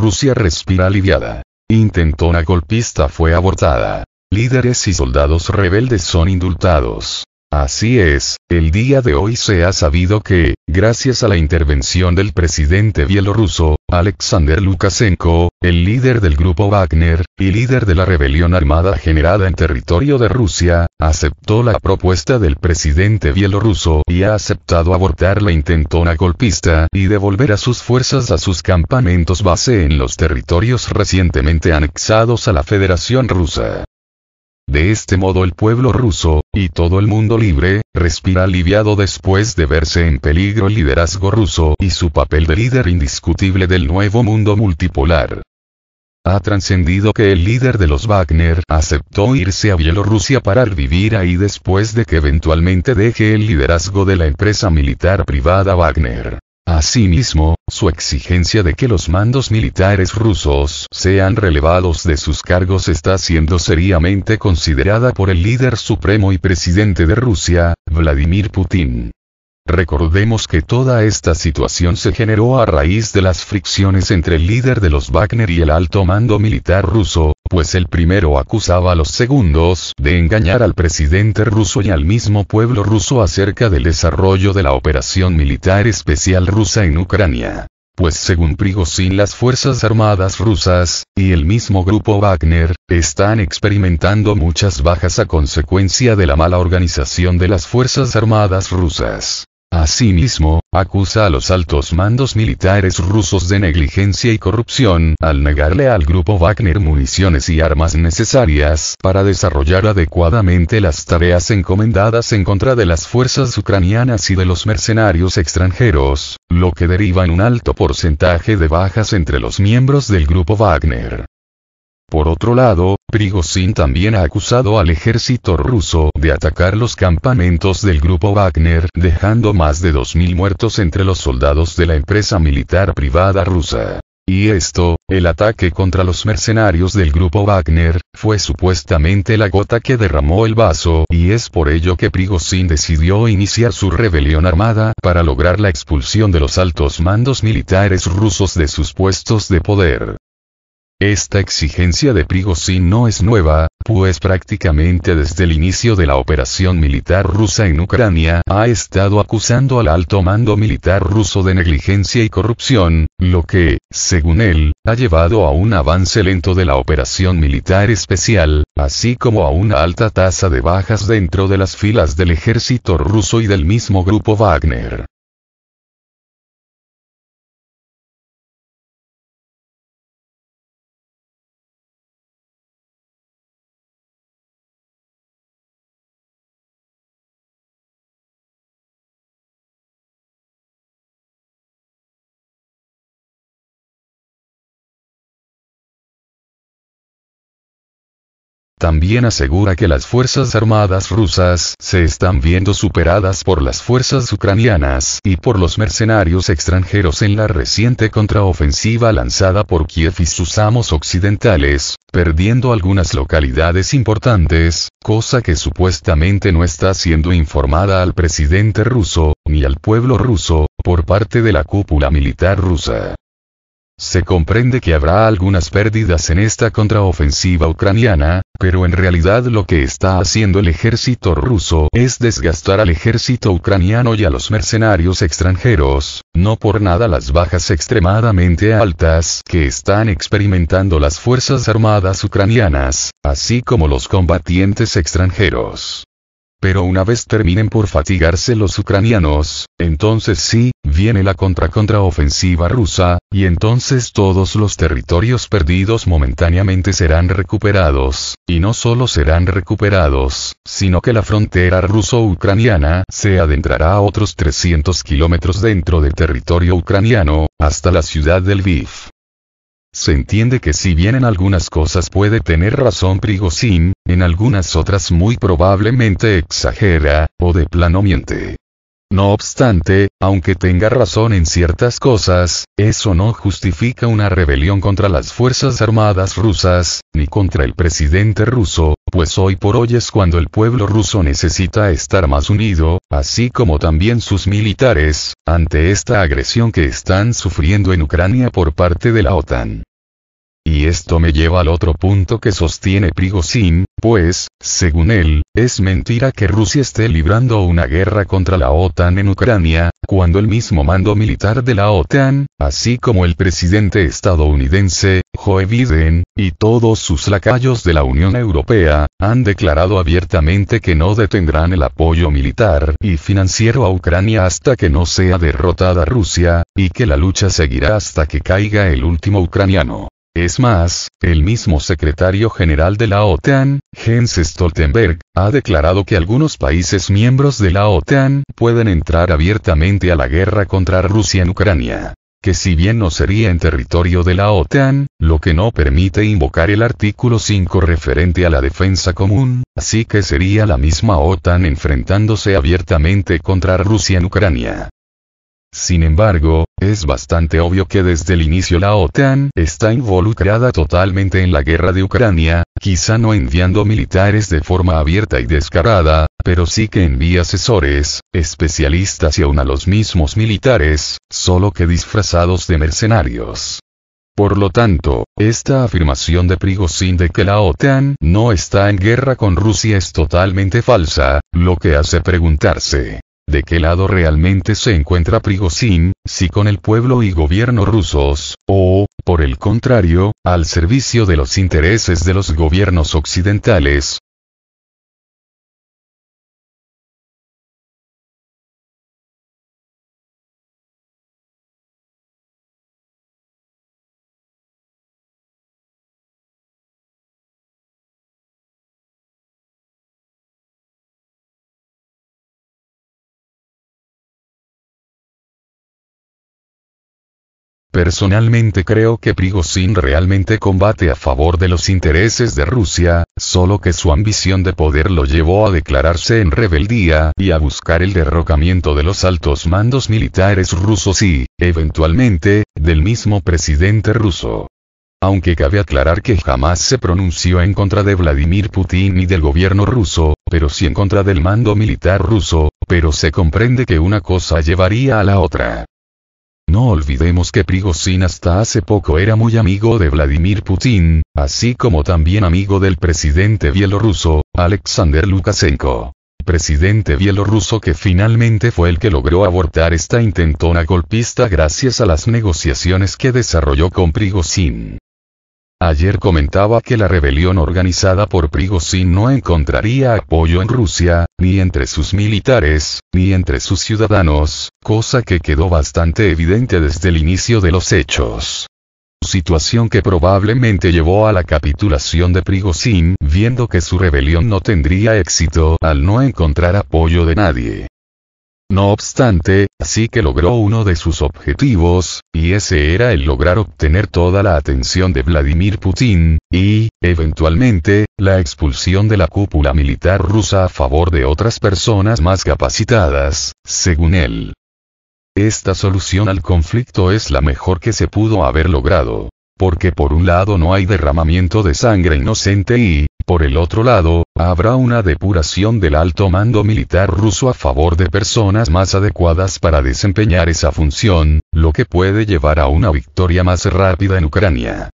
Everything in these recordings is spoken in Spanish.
Rusia respira aliviada. Intentona golpista fue abortada. Líderes y soldados rebeldes son indultados. Así es, el día de hoy se ha sabido que, gracias a la intervención del presidente bielorruso, Alexander Lukashenko, el líder del grupo Wagner, y líder de la rebelión armada generada en territorio de Rusia, aceptó la propuesta del presidente bielorruso y ha aceptado abortar la intentona golpista y devolver a sus fuerzas a sus campamentos base en los territorios recientemente anexados a la Federación Rusa. De este modo el pueblo ruso, y todo el mundo libre, respira aliviado después de verse en peligro el liderazgo ruso y su papel de líder indiscutible del nuevo mundo multipolar. Ha trascendido que el líder de los Wagner aceptó irse a Bielorrusia para vivir ahí después de que eventualmente deje el liderazgo de la empresa militar privada Wagner. Asimismo, su exigencia de que los mandos militares rusos sean relevados de sus cargos está siendo seriamente considerada por el líder supremo y presidente de Rusia, Vladimir Putin. Recordemos que toda esta situación se generó a raíz de las fricciones entre el líder de los Wagner y el alto mando militar ruso, pues el primero acusaba a los segundos de engañar al presidente ruso y al mismo pueblo ruso acerca del desarrollo de la operación militar especial rusa en Ucrania pues según Prigozhin las Fuerzas Armadas rusas, y el mismo grupo Wagner, están experimentando muchas bajas a consecuencia de la mala organización de las Fuerzas Armadas rusas. Asimismo, acusa a los altos mandos militares rusos de negligencia y corrupción al negarle al grupo Wagner municiones y armas necesarias para desarrollar adecuadamente las tareas encomendadas en contra de las fuerzas ucranianas y de los mercenarios extranjeros, lo que deriva en un alto porcentaje de bajas entre los miembros del grupo Wagner. Por otro lado, Prigozhin también ha acusado al ejército ruso de atacar los campamentos del grupo Wagner, dejando más de 2.000 muertos entre los soldados de la empresa militar privada rusa. Y esto, el ataque contra los mercenarios del grupo Wagner, fue supuestamente la gota que derramó el vaso, y es por ello que Prigozhin decidió iniciar su rebelión armada para lograr la expulsión de los altos mandos militares rusos de sus puestos de poder. Esta exigencia de Prigozhin no es nueva, pues prácticamente desde el inicio de la operación militar rusa en Ucrania ha estado acusando al alto mando militar ruso de negligencia y corrupción, lo que, según él, ha llevado a un avance lento de la operación militar especial, así como a una alta tasa de bajas dentro de las filas del ejército ruso y del mismo grupo Wagner. También asegura que las Fuerzas Armadas rusas se están viendo superadas por las fuerzas ucranianas y por los mercenarios extranjeros en la reciente contraofensiva lanzada por Kiev y sus amos occidentales, perdiendo algunas localidades importantes, cosa que supuestamente no está siendo informada al presidente ruso, ni al pueblo ruso, por parte de la cúpula militar rusa. Se comprende que habrá algunas pérdidas en esta contraofensiva ucraniana, pero en realidad lo que está haciendo el ejército ruso es desgastar al ejército ucraniano y a los mercenarios extranjeros, no por nada las bajas extremadamente altas que están experimentando las Fuerzas Armadas ucranianas, así como los combatientes extranjeros. Pero una vez terminen por fatigarse los ucranianos, entonces sí, viene la contra-contraofensiva rusa, y entonces todos los territorios perdidos momentáneamente serán recuperados, y no solo serán recuperados, sino que la frontera ruso-ucraniana se adentrará a otros 300 kilómetros dentro del territorio ucraniano, hasta la ciudad del Lviv. Se entiende que si bien en algunas cosas puede tener razón Prigozhin, en algunas otras muy probablemente exagera, o de plano miente. No obstante, aunque tenga razón en ciertas cosas, eso no justifica una rebelión contra las Fuerzas Armadas rusas, ni contra el presidente ruso, pues hoy por hoy es cuando el pueblo ruso necesita estar más unido, así como también sus militares, ante esta agresión que están sufriendo en Ucrania por parte de la OTAN. Y esto me lleva al otro punto que sostiene Prigozhin, pues, según él, es mentira que Rusia esté librando una guerra contra la OTAN en Ucrania, cuando el mismo mando militar de la OTAN, así como el presidente estadounidense, Joe Biden, y todos sus lacayos de la Unión Europea, han declarado abiertamente que no detendrán el apoyo militar y financiero a Ucrania hasta que no sea derrotada Rusia, y que la lucha seguirá hasta que caiga el último ucraniano. Es más, el mismo secretario general de la OTAN, Jens Stoltenberg, ha declarado que algunos países miembros de la OTAN pueden entrar abiertamente a la guerra contra Rusia en Ucrania que si bien no sería en territorio de la OTAN, lo que no permite invocar el artículo 5 referente a la defensa común, así que sería la misma OTAN enfrentándose abiertamente contra Rusia en Ucrania. Sin embargo, es bastante obvio que desde el inicio la OTAN está involucrada totalmente en la guerra de Ucrania, quizá no enviando militares de forma abierta y descarada, pero sí que envía asesores, especialistas y aún a los mismos militares, solo que disfrazados de mercenarios. Por lo tanto, esta afirmación de Prigozhin de que la OTAN no está en guerra con Rusia es totalmente falsa, lo que hace preguntarse, de qué lado realmente se encuentra Prigozhin, si con el pueblo y gobierno rusos, o, por el contrario, al servicio de los intereses de los gobiernos occidentales, Personalmente creo que Prigozhin realmente combate a favor de los intereses de Rusia, solo que su ambición de poder lo llevó a declararse en rebeldía y a buscar el derrocamiento de los altos mandos militares rusos y, eventualmente, del mismo presidente ruso. Aunque cabe aclarar que jamás se pronunció en contra de Vladimir Putin ni del gobierno ruso, pero sí en contra del mando militar ruso, pero se comprende que una cosa llevaría a la otra. No olvidemos que Prigozhin hasta hace poco era muy amigo de Vladimir Putin, así como también amigo del presidente bielorruso, Alexander Lukashenko. Presidente bielorruso que finalmente fue el que logró abortar esta intentona golpista gracias a las negociaciones que desarrolló con Prigozhin. Ayer comentaba que la rebelión organizada por Prigozhin no encontraría apoyo en Rusia, ni entre sus militares, ni entre sus ciudadanos, cosa que quedó bastante evidente desde el inicio de los hechos. Situación que probablemente llevó a la capitulación de Prigozhin, viendo que su rebelión no tendría éxito al no encontrar apoyo de nadie. No obstante, así que logró uno de sus objetivos, y ese era el lograr obtener toda la atención de Vladimir Putin, y, eventualmente, la expulsión de la cúpula militar rusa a favor de otras personas más capacitadas, según él. Esta solución al conflicto es la mejor que se pudo haber logrado porque por un lado no hay derramamiento de sangre inocente y, por el otro lado, habrá una depuración del alto mando militar ruso a favor de personas más adecuadas para desempeñar esa función, lo que puede llevar a una victoria más rápida en Ucrania.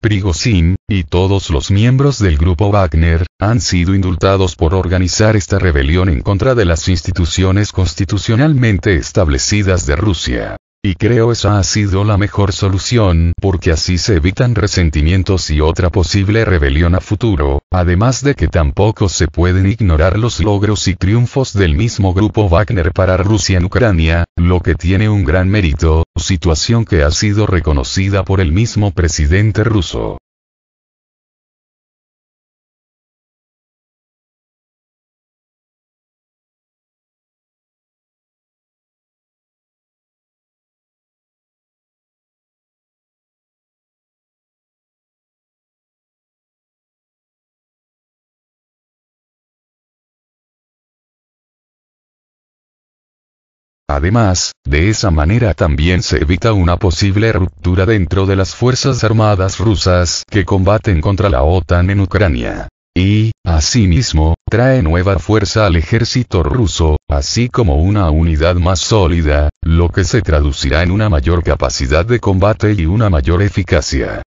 Prigozhin, y todos los miembros del grupo Wagner, han sido indultados por organizar esta rebelión en contra de las instituciones constitucionalmente establecidas de Rusia. Y creo esa ha sido la mejor solución, porque así se evitan resentimientos y otra posible rebelión a futuro, además de que tampoco se pueden ignorar los logros y triunfos del mismo grupo Wagner para Rusia en Ucrania, lo que tiene un gran mérito, situación que ha sido reconocida por el mismo presidente ruso. Además, de esa manera también se evita una posible ruptura dentro de las Fuerzas Armadas rusas que combaten contra la OTAN en Ucrania. Y, asimismo, trae nueva fuerza al ejército ruso, así como una unidad más sólida, lo que se traducirá en una mayor capacidad de combate y una mayor eficacia.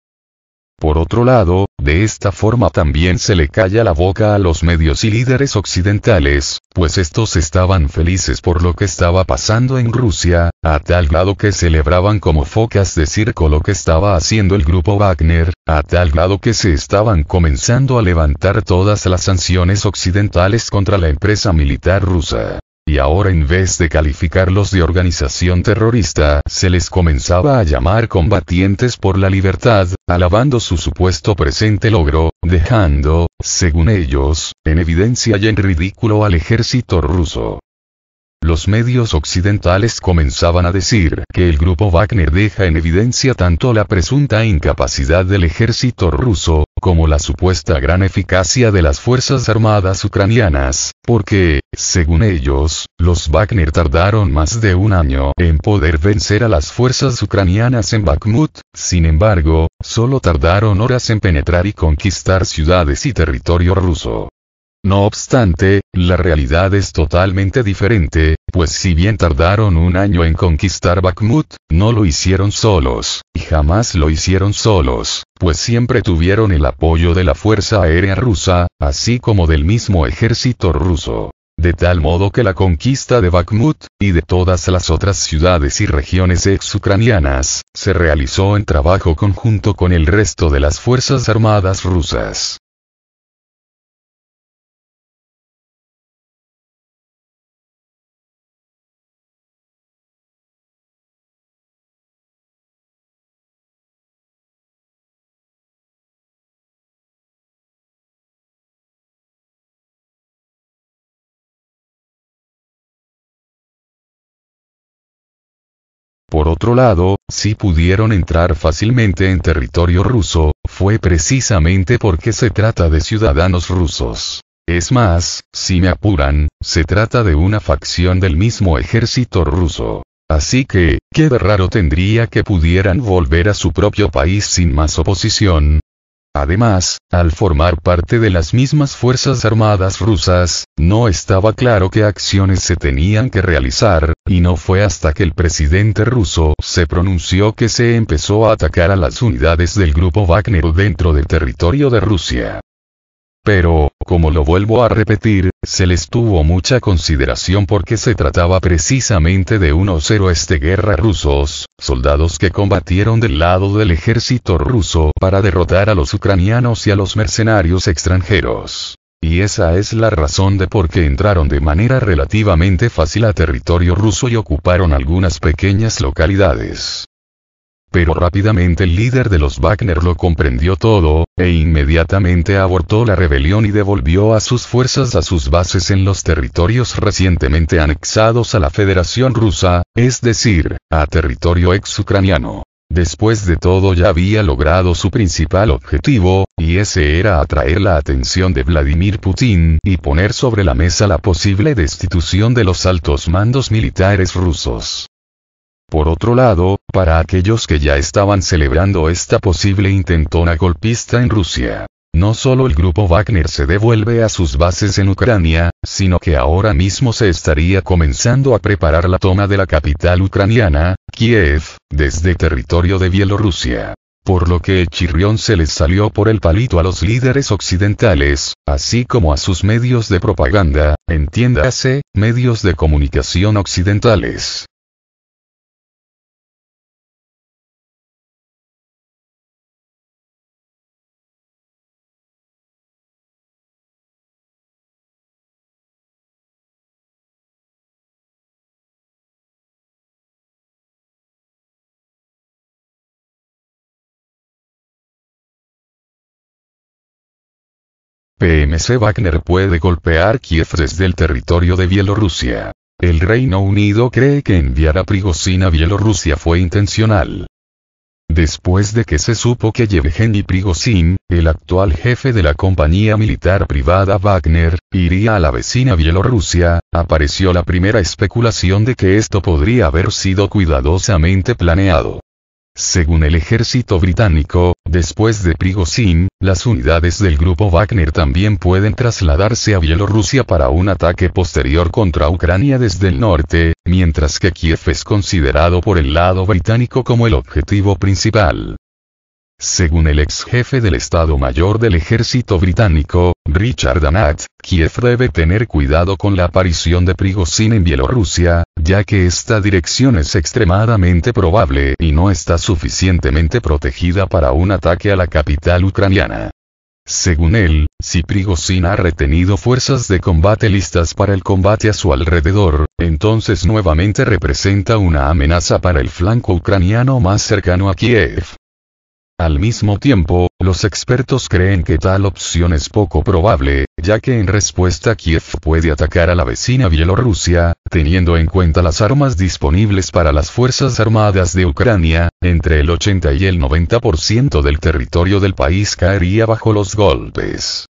Por otro lado, de esta forma también se le calla la boca a los medios y líderes occidentales, pues estos estaban felices por lo que estaba pasando en Rusia, a tal grado que celebraban como focas de circo lo que estaba haciendo el grupo Wagner, a tal grado que se estaban comenzando a levantar todas las sanciones occidentales contra la empresa militar rusa y ahora en vez de calificarlos de organización terrorista, se les comenzaba a llamar combatientes por la libertad, alabando su supuesto presente logro, dejando, según ellos, en evidencia y en ridículo al ejército ruso. Los medios occidentales comenzaban a decir que el grupo Wagner deja en evidencia tanto la presunta incapacidad del ejército ruso, como la supuesta gran eficacia de las Fuerzas Armadas ucranianas, porque, según ellos, los Wagner tardaron más de un año en poder vencer a las fuerzas ucranianas en Bakhmut, sin embargo, solo tardaron horas en penetrar y conquistar ciudades y territorio ruso. No obstante, la realidad es totalmente diferente, pues si bien tardaron un año en conquistar Bakhmut, no lo hicieron solos, y jamás lo hicieron solos, pues siempre tuvieron el apoyo de la Fuerza Aérea Rusa, así como del mismo ejército ruso. De tal modo que la conquista de Bakhmut, y de todas las otras ciudades y regiones exucranianas, se realizó en trabajo conjunto con el resto de las Fuerzas Armadas rusas. Por otro lado, si pudieron entrar fácilmente en territorio ruso, fue precisamente porque se trata de ciudadanos rusos. Es más, si me apuran, se trata de una facción del mismo ejército ruso. Así que, qué de raro tendría que pudieran volver a su propio país sin más oposición, Además, al formar parte de las mismas Fuerzas Armadas rusas, no estaba claro qué acciones se tenían que realizar, y no fue hasta que el presidente ruso se pronunció que se empezó a atacar a las unidades del grupo Wagner dentro del territorio de Rusia. Pero, como lo vuelvo a repetir, se les tuvo mucha consideración porque se trataba precisamente de unos héroes de guerra rusos, soldados que combatieron del lado del ejército ruso para derrotar a los ucranianos y a los mercenarios extranjeros. Y esa es la razón de por qué entraron de manera relativamente fácil a territorio ruso y ocuparon algunas pequeñas localidades. Pero rápidamente el líder de los Wagner lo comprendió todo, e inmediatamente abortó la rebelión y devolvió a sus fuerzas a sus bases en los territorios recientemente anexados a la Federación Rusa, es decir, a territorio ex-ucraniano. Después de todo ya había logrado su principal objetivo, y ese era atraer la atención de Vladimir Putin y poner sobre la mesa la posible destitución de los altos mandos militares rusos. Por otro lado, para aquellos que ya estaban celebrando esta posible intentona golpista en Rusia, no solo el grupo Wagner se devuelve a sus bases en Ucrania, sino que ahora mismo se estaría comenzando a preparar la toma de la capital ucraniana, Kiev, desde territorio de Bielorrusia. Por lo que el chirrión se les salió por el palito a los líderes occidentales, así como a sus medios de propaganda, entiéndase, medios de comunicación occidentales. PMC Wagner puede golpear Kiev desde el territorio de Bielorrusia. El Reino Unido cree que enviar a Prigozhin a Bielorrusia fue intencional. Después de que se supo que Yevgeny Prigozhin, el actual jefe de la compañía militar privada Wagner, iría a la vecina Bielorrusia, apareció la primera especulación de que esto podría haber sido cuidadosamente planeado. Según el ejército británico, después de Prigozhin, las unidades del grupo Wagner también pueden trasladarse a Bielorrusia para un ataque posterior contra Ucrania desde el norte, mientras que Kiev es considerado por el lado británico como el objetivo principal. Según el ex jefe del Estado Mayor del Ejército Británico, Richard Anat, Kiev debe tener cuidado con la aparición de Prigozhin en Bielorrusia, ya que esta dirección es extremadamente probable y no está suficientemente protegida para un ataque a la capital ucraniana. Según él, si Prigozhin ha retenido fuerzas de combate listas para el combate a su alrededor, entonces nuevamente representa una amenaza para el flanco ucraniano más cercano a Kiev. Al mismo tiempo, los expertos creen que tal opción es poco probable, ya que en respuesta Kiev puede atacar a la vecina Bielorrusia, teniendo en cuenta las armas disponibles para las Fuerzas Armadas de Ucrania, entre el 80 y el 90% del territorio del país caería bajo los golpes.